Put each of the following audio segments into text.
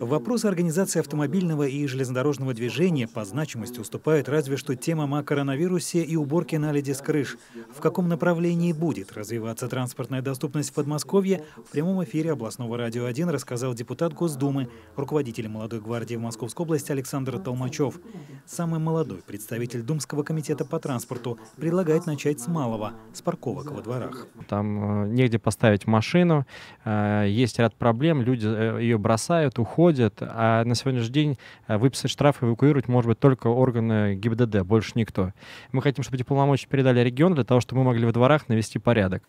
Вопросы организации автомобильного и железнодорожного движения по значимости уступают разве что темам о коронавирусе и уборке наледи с крыш. В каком направлении будет развиваться транспортная доступность в Подмосковье, в прямом эфире областного радио 1 рассказал депутат Госдумы, руководитель молодой гвардии в Московской области Александр Толмачев. Самый молодой представитель Думского комитета по транспорту предлагает начать с малого, с парковок во дворах. Там э, негде поставить машину, э, есть ряд проблем, люди э, ее бросают, забирают, уходят, а на сегодняшний день э, выписать штраф и эвакуировать может быть только органы ГИБДД, больше никто. Мы хотим, чтобы эти полномочия передали регион для того, чтобы мы могли во дворах навести порядок.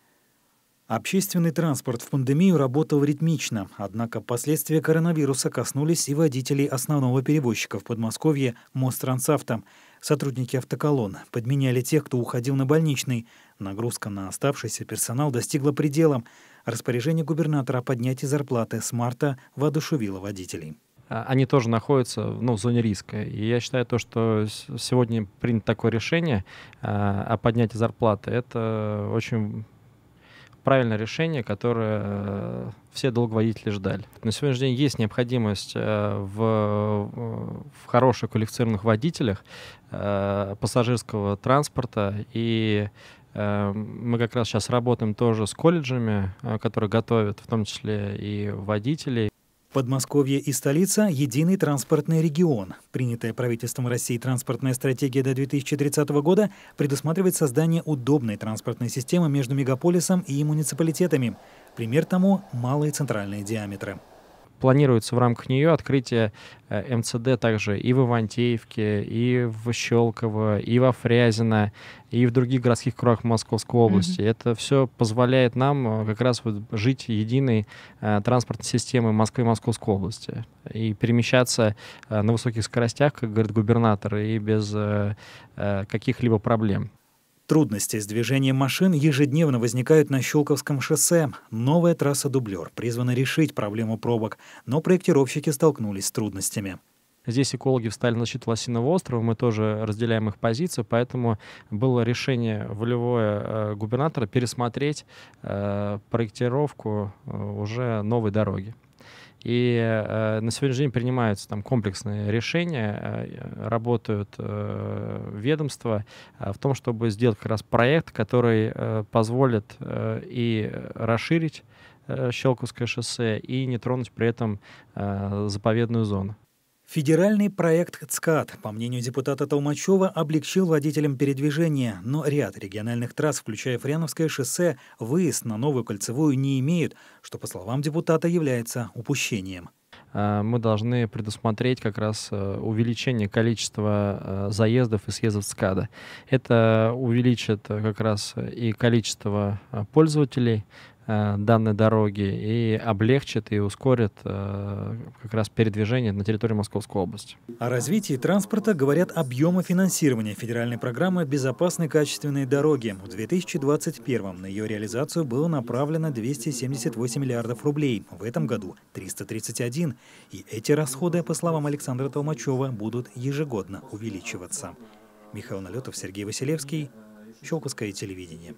Общественный транспорт в пандемию работал ритмично, однако последствия коронавируса коснулись и водителей основного перевозчика в Подмосковье «Мострансавто». Сотрудники автоколонн подменяли тех, кто уходил на больничный. Нагрузка на оставшийся персонал достигла предела. Распоряжение губернатора о поднятии зарплаты с марта воодушевило водителей а, они тоже находятся ну, в зоне риска. И я считаю то, что сегодня принято такое решение э, о поднятии зарплаты, это очень правильное решение, которое э, все долговодители ждали. На сегодняшний день есть необходимость э, в, э, в хороших квалифицированных водителях пассажирского транспорта и мы как раз сейчас работаем тоже с колледжами, которые готовят в том числе и водителей. Подмосковье и столица – единый транспортный регион. Принятая правительством России транспортная стратегия до 2030 года предусматривает создание удобной транспортной системы между мегаполисом и муниципалитетами. Пример тому – малые центральные диаметры планируется в рамках нее открытие э, МЦД также и в Ивантеевке, и в Щелково, и во Фрязино, и в других городских кругах Московской области. Mm-hmm. Это все позволяет нам э, как раз вот жить единой э, транспортной системой Москвы и Московской области и перемещаться э, на высоких скоростях, как говорит губернатор, и без э, э каких-либо проблем. Трудности с движением машин ежедневно возникают на Щелковском шоссе. Новая трасса «Дублер» призвана решить проблему пробок, но проектировщики столкнулись с трудностями. Здесь экологи встали на защиту Лосиного острова, мы тоже разделяем их позицию, поэтому было решение волевое э, губернатора пересмотреть э, проектировку э, уже новой дороги. И э, на сегодняшний день принимаются там комплексные решения, э, работают э, ведомства э, в том, чтобы сделать как раз проект, который э, позволит э, и расширить э, Щелковское шоссе и не тронуть при этом э, заповедную зону. Федеральный проект ЦКАД, по мнению депутата Толмачева, облегчил водителям передвижение, но ряд региональных трасс, включая Фряновское шоссе, выезд на Новую Кольцевую не имеют, что, по словам депутата, является упущением э, мы должны предусмотреть как раз э, увеличение количества э, заездов и съездов СКАДа. Это увеличит как раз и количество пользователей, Э, данной дороги и облегчит и ускорит э, как раз передвижение на территории Московской области. О развитии транспорта говорят объемы финансирования федеральной программы «Безопасные качественные дороги». В 2021 м на ее реализацию было направлено 278 миллиардов рублей, в этом году 331. И эти расходы, по словам Александра Толмачева, будут ежегодно увеличиваться. Михаил Налетов, Сергей Василевский, Щелковское телевидение.